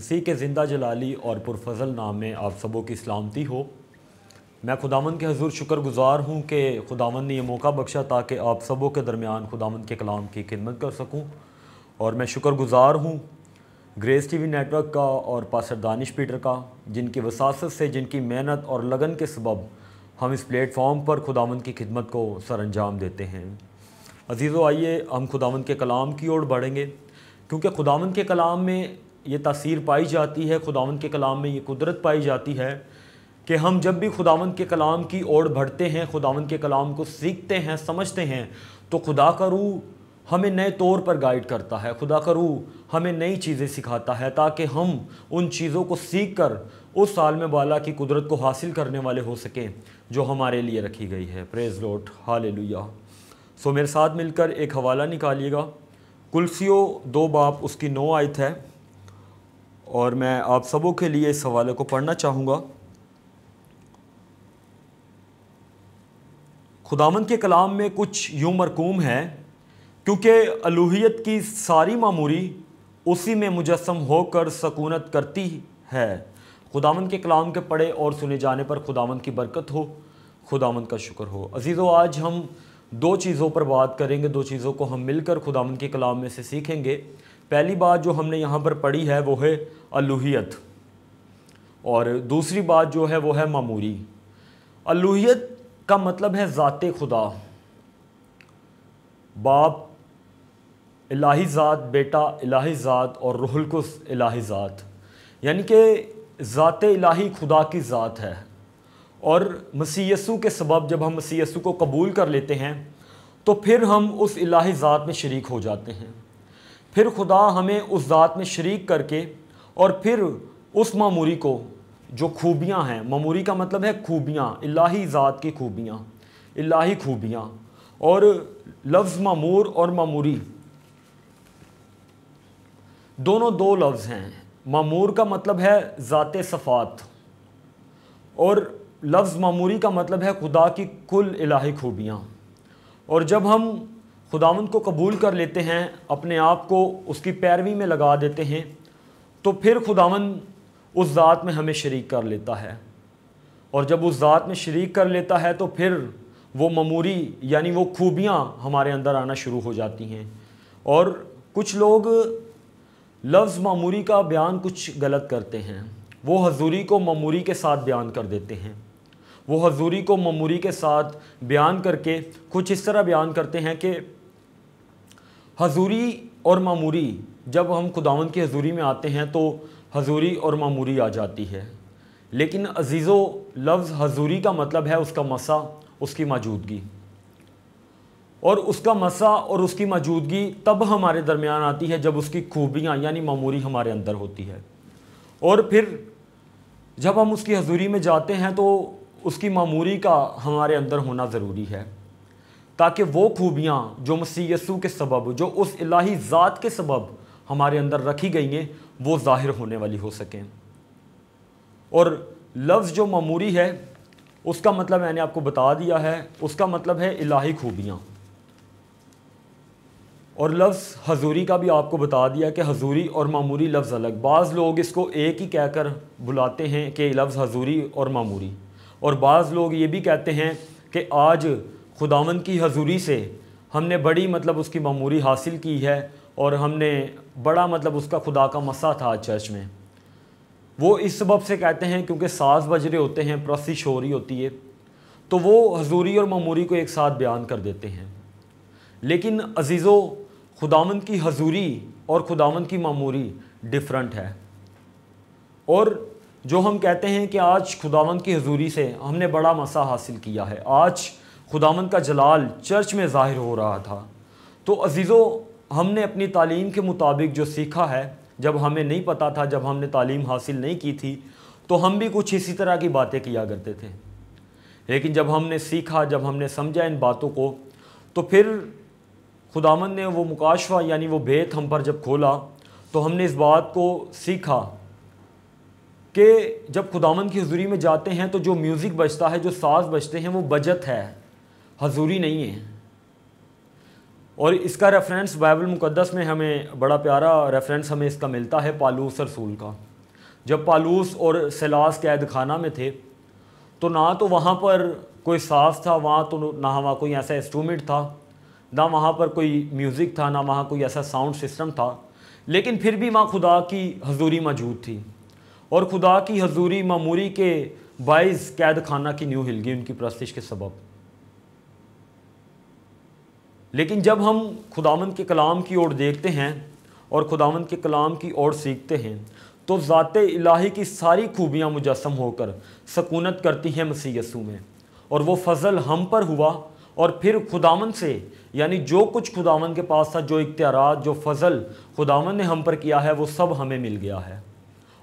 मसीह के ज़िंदा जलाली और पुरफजल नाम में आप सबों की सलामती हो मैं खुदांद के हजूर शुक्रगुजार हूँ कि खुदावन ने यह मौका बख्शा ताकि आप सबों के दरमियान खुदांद के कलाम की खिदमत कर सकूँ और मैं शुक्रगुजार हूँ ग्रेस टीवी नेटवर्क का और पासर दानिश पीटर का जिनकी वसासत से जिनकी मेहनत और लगन के सबब हम इस प्लेटफॉर्म पर खुदावन की खिदमत को सर अंजाम देते हैं अजीज़ो आइए हम खुदावन के कलाम की ओर बढ़ेंगे क्योंकि खुदावन के कलाम में ये तासीर पाई जाती है खुदावन के कलाम में ये कुदरत पाई जाती है कि हम जब भी खुदावन के कलाम की ओर बढ़ते हैं खुदावन के कलाम को सीखते हैं समझते हैं तो खुदा का हमें नए तौर पर गाइड करता है खुदा का हमें नई चीज़ें सिखाता है ताकि हम उन चीज़ों को सीख कर उस साल में बाला की कुदरत को हासिल करने वाले हो सकें जो हमारे लिए रखी गई है प्रेज लोट हाल सो मेरे साथ मिलकर एक हवाला निकालिएगा कुलसियो दो बाप उसकी नौ आयत है और मैं आप सबों के लिए इस हवाले को पढ़ना चाहूँगा खुदामंद के कलाम में कुछ यूँ मरकूम है क्योंकि अलूहियत की सारी मामूरी उसी में मुजस्म होकर सकूनत करती है खुदामंद के कलाम के पढ़े और सुने जाने पर खुदामंद की बरकत हो खुदामंद का शुक्र हो अजीज़ो आज हम दो चीज़ों पर बात करेंगे दो चीज़ों को हम मिलकर खुदामंद के कलाम में से सीखेंगे पहली बात जो हमने यहाँ पर पढ़ी है वो है अलूहियत और दूसरी बात जो है वो है मामूरी अलूहियत का मतलब है ज़ात खुदा बाप इलाही ज़ात बेटा इलाही ज़ात और रुहलकुस इलाही ज़ात यानी कि ज़ात इलाही खुदा की ज़ात है और मसीयसु के सबब जब हम मसीयसु को कबूल कर लेते हैं तो फिर हम उस इलाही ज़ात में शरीक हो जाते हैं फिर खुदा हमें उस ज़ात में शरीक करके और फिर उस मामूरी को जो खूबियाँ हैं मामूरी का मतलब है खूबियाँ इलाही ज़ात की खूबियाँ इलाही खूबियाँ और लफ्ज़ मामूर और मामूरी दोनों दो लफ्ज़ हैं मामूर का मतलब है ज़ात सफ़ात और लफ्ज़ मामूरी का मतलब है खुदा की कुल इलाही खूबियाँ और जब हम खुदावंद को कबूल कर लेते हैं अपने आप को उसकी पैरवी में लगा देते हैं तो फिर खुदावंद उस ज़ात में हमें शरीक कर लेता है और जब उस ज़ात में शरीक कर लेता है तो फिर वो ममूरी यानी वो खूबियाँ हमारे अंदर आना शुरू हो जाती हैं और कुछ लोग लफ्ज़ मामूरी का बयान कुछ गलत करते हैं वो हजूरी को ममूरी के साथ बयान कर देते हैं वो हजूरी को ममूरी के साथ बयान करके कुछ इस तरह बयान करते हैं कि हजूरी और मामूरी जब हम खुदावन की हजूरी में आते हैं तो हजूरी और मामूरी आ जाती है लेकिन अजीज़ो लफ्ज़ हजूरी का मतलब है उसका मसा उसकी मौजूदगी और उसका मसा और उसकी मौजूदगी तब हमारे दरमियान आती है जब उसकी खूबियाँ यानी मामूरी हमारे अंदर होती है और फिर जब हम उसकी हजूरी में जाते हैं तो उसकी मामूरी का हमारे अंदर होना ज़रूरी है ताकि वो खूबियाँ जो मसी यसू के सबब जो उस इलाही ज़ात के सबब हमारे अंदर रखी गई हैं वो ज़ाहिर होने वाली हो सकें और लफ्ज़ जो ममूरी है उसका मतलब मैंने आपको बता दिया है उसका मतलब है इलाही खूबियाँ और लफ्ज़ हजूरी का भी आपको बता दिया कि हजूरी और मामूरी लफ्ज़ अलग बाज़ लोग इसको एक ही कहकर बुलाते हैं कि लफ्ज़ हजूरी और मामूरी और बाज़ लोग ये भी कहते हैं कि आज खुदावन की हजूरी से हमने बड़ी मतलब उसकी ममूरी हासिल की है और हमने बड़ा मतलब उसका खुदा का मसा था आज चर्च में वो इस सबब से कहते हैं क्योंकि साज बजरे होते हैं प्रसी शोरी होती है तो वो हजूरी और ममूरी को एक साथ बयान कर देते हैं लेकिन अजीज़ो खुदावन की हजूरी और खुदावन की मामूरी डिफरेंट है और जो हम कहते हैं कि आज खुदावन की हजूरी से हमने बड़ा मसा हासिल किया है आज खुदामन का जलाल चर्च में ज़ाहिर हो रहा था तो अज़ीज़ों हमने अपनी तालीम के मुताबिक जो सीखा है जब हमें नहीं पता था जब हमने तालीम हासिल नहीं की थी तो हम भी कुछ इसी तरह की बातें किया करते थे लेकिन जब हमने सीखा जब हमने समझा इन बातों को तो फिर खुदामंद ने वो मुकाशवा यानी वो भेद हम पर जब खोला तो हमने इस बात को सीखा कि जब खुदामंद की हजूरी में जाते हैं तो जो म्यूज़िक बजता है जो साज बजते हैं वो बजत है हजूरी नहीं है और इसका रेफरेंस बाइबल मुक़दस में हमें बड़ा प्यारा रेफरेंस हमें इसका मिलता है पालूस रसूल का जब पालूस और सलास कैद खाना में थे तो ना तो वहाँ पर कोई साज था वहाँ तो ना वहाँ कोई ऐसा इंस्ट्रूमेंट था ना वहाँ पर कोई म्यूज़िक था ना वहाँ कोई ऐसा साउंड सिस्टम था लेकिन फिर भी वहाँ खुदा की हजूरी मौजूद थी और खुदा की हजूरी मामूरी के बाइस कैद खाना की न्यू हिलगी उनकी प्रस्तिश के सबब लेकिन जब हम खुदावंद के कलाम की ओर देखते हैं और खुदावंद के कलाम की ओर सीखते हैं तो ज़ात इलाही की सारी खूबियाँ मुजस्म होकर सकूनत करती हैं मसी यसू में और वो फ़ल हम पर हुआ और फिर खुदावन से यानी जो कुछ खुदावन के पास था जो इख्तियार जो फजल खुदावन ने हम पर किया है वो सब हमें मिल गया है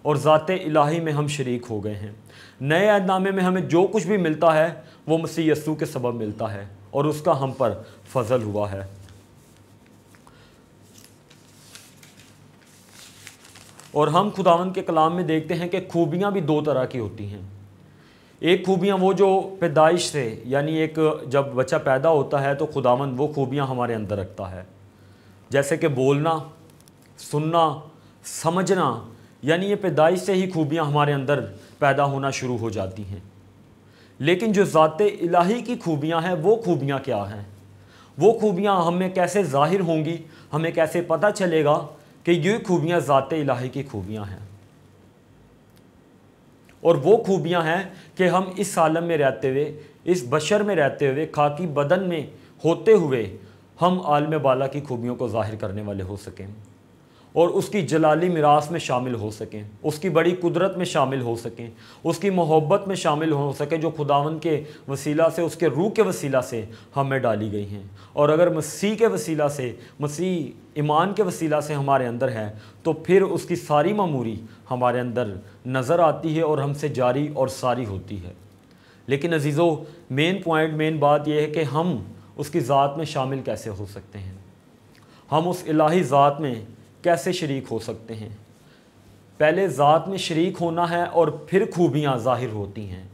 और ज़ात इलाही में हम शरीक हो गए हैं नए अहदनामे में हमें जो कुछ भी मिलता है वो मसीह यसू के सबब मिलता है और उसका हम पर फजल हुआ है और हम खुदावन के कलाम में देखते हैं कि खूबियाँ भी दो तरह की होती हैं एक खूबियाँ वो जो पैदाइश से यानी एक जब बच्चा पैदा होता है तो खुदावन वो खूबियाँ हमारे अंदर रखता है जैसे कि बोलना सुनना समझना यानी ये पैदाइश से ही खूबियाँ हमारे अंदर पैदा होना शुरू हो जाती हैं लेकिन जो ज़ात इलाही की खूबियाँ हैं वो खूबियाँ क्या हैं वो खूबियाँ हमें कैसे ज़ाहिर होंगी हमें कैसे पता चलेगा कि ये खूबियाँ ज़ात इलाही की खूबियाँ हैं और वो खूबियाँ हैं कि हम इस आलम में रहते हुए इस बशर में रहते हुए खाकी बदन में होते हुए हम आलम बाला की खूबियों को ज़ाहिर करने वाले हो सकें और उसकी जलाली मिरास में शामिल हो सकें उसकी बड़ी कुदरत में शामिल हो सकें उसकी मोहब्बत में शामिल हो सकें जो खुदावन के वसीला से उसके रूह के वसीला से हमें डाली गई हैं और अगर मसीह के वसीला से मसीह ईमान के वसीला से हमारे अंदर है तो फिर उसकी सारी मामूरी हमारे अंदर नज़र आती है और हमसे जारी और सारी होती है लेकिन अजीज़ो मेन पॉइंट मेन बात यह है कि हम उसकी ज़ात में शामिल कैसे हो सकते हैं हम उस इलाही ज़ात में कैसे शरीक हो सकते हैं पहले ज़ात में शरीक होना है और फिर खूबियाँ ज़ाहिर होती हैं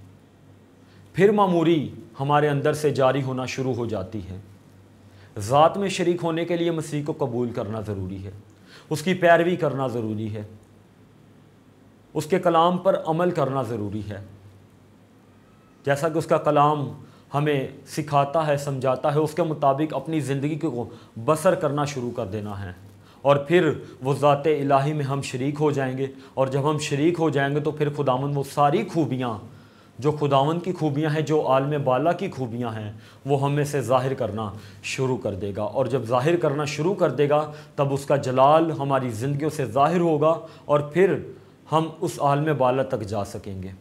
फिर मामूरी हमारे अंदर से जारी होना शुरू हो जाती है ज़ात में शरीक होने के लिए मसीह को कबूल करना ज़रूरी है उसकी पैरवी करना ज़रूरी है उसके कलाम पर अमल करना ज़रूरी है जैसा कि उसका कलाम हमें सिखाता है समझाता है उसके मुताबिक अपनी ज़िंदगी को बसर करना शुरू कर देना है और फिर वो ज़ात इलाही में हम शरीक हो जाएंगे और जब हम शरीक हो जाएंगे तो फिर खुदावन वो सारी खूबियाँ जो खुदावन की खूबियाँ हैं जो आलम बाला की खूबियाँ हैं वो हमें से ज़ाहिर करना शुरू कर देगा और जब ज़ाहिर करना शुरू कर देगा तब उसका जलाल हमारी ज़िंदगी से ज़ाहिर होगा और फिर हम उस आलम बाला तक जा सकेंगे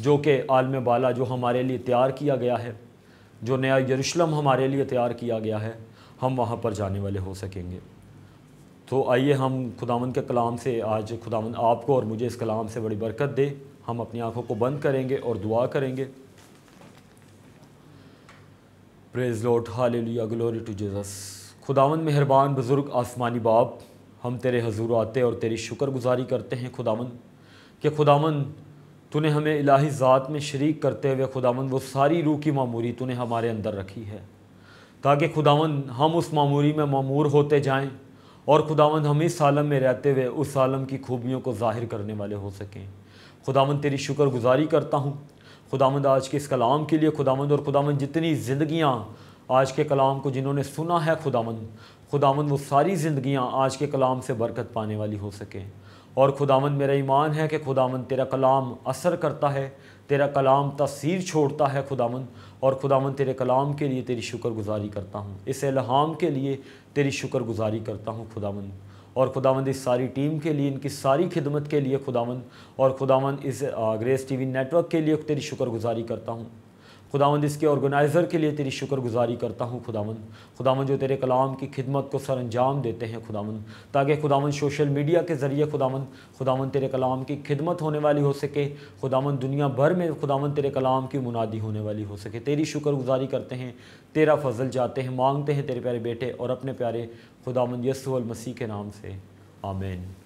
जो कि आलम बाला जो हमारे लिए तैयार किया गया है जो नया यरूशलेम हमारे लिए तैयार किया गया है हम वहाँ पर जाने वाले हो सकेंगे तो आइए हम खुदावन के कलाम से आज खुदावन आपको और मुझे इस कलाम से बड़ी बरकत दे हम अपनी आंखों को बंद करेंगे और दुआ करेंगे praise lord hallelujah glory to Jesus खुदावन मेहरबान बुज़ुर्ग आसमानी बाप हम तेरे हजूर आते और तेरी शुक्रगुजारी करते हैं खुदावन कि खुदांद तूने हमें इलाही ज़ात में शरीक करते हुए खुदावन वो सारी रूह की मामूरी तूने हमारे अंदर रखी है ताकि खुदावन हम उस मामूरी में मामूर होते जाएं और खुदावंद हम इस आलम में रहते हुए उस आलम की खूबियों को ज़ाहिर करने वाले हो सकें खुदावंद तेरी शुक्रगुजारी करता हूँ खुदावंद आज के इस कलाम के लिए खुदावंद और खुदावंद जितनी ज़िंदगियाँ आज के कलाम को जिन्होंने सुना है खुदावंद खुदावंद वो सारी ज़िंदगियाँ आज के कलाम से बरकत पाने वाली हो सकें और खुदावंद मेरा ईमान है कि खुदावंद तेरा कलाम असर करता है तेरा कलाम तस्वीर छोड़ता है खुदावंद और खुदावन तेरे कलाम के लिए तेरी शुक्रगुजारी करता हूँ इस इल्हाम के लिए तेरी शुक्रगुजारी करता हूँ खुदावन और खुदावंद इस सारी टीम के लिए इनकी सारी खिदमत के लिए खुदावंद और खुदावंद इस ग्रेस टीवी नेटवर्क के लिए तेरी शुक्रगुजारी करता हूँ खुदावंद इसके ऑर्गेनाइज़र के लिए तेरी शुक्रगुजारी करता हूँ खुदावंद खुदावंद जो तेरे कलाम की खिदमत को सर अंजाम देते हैं खुदावंद ताकि खुदावंद सोशल मीडिया के ज़रिए खुदावंद खुदावंद तेरे कलाम की खिदमत होने वाली हो सके खुदावंद दुनिया भर में खुदावंद तेरे कलाम की मुनादी होने वाली हो सके तेरी शुक्रगुजारी करते हैं तेरा फजल जाते हैं मांगते हैं तेरे प्यारे बेटे और अपने प्यारे खुदावंद यसुल मसीह के नाम से आमेन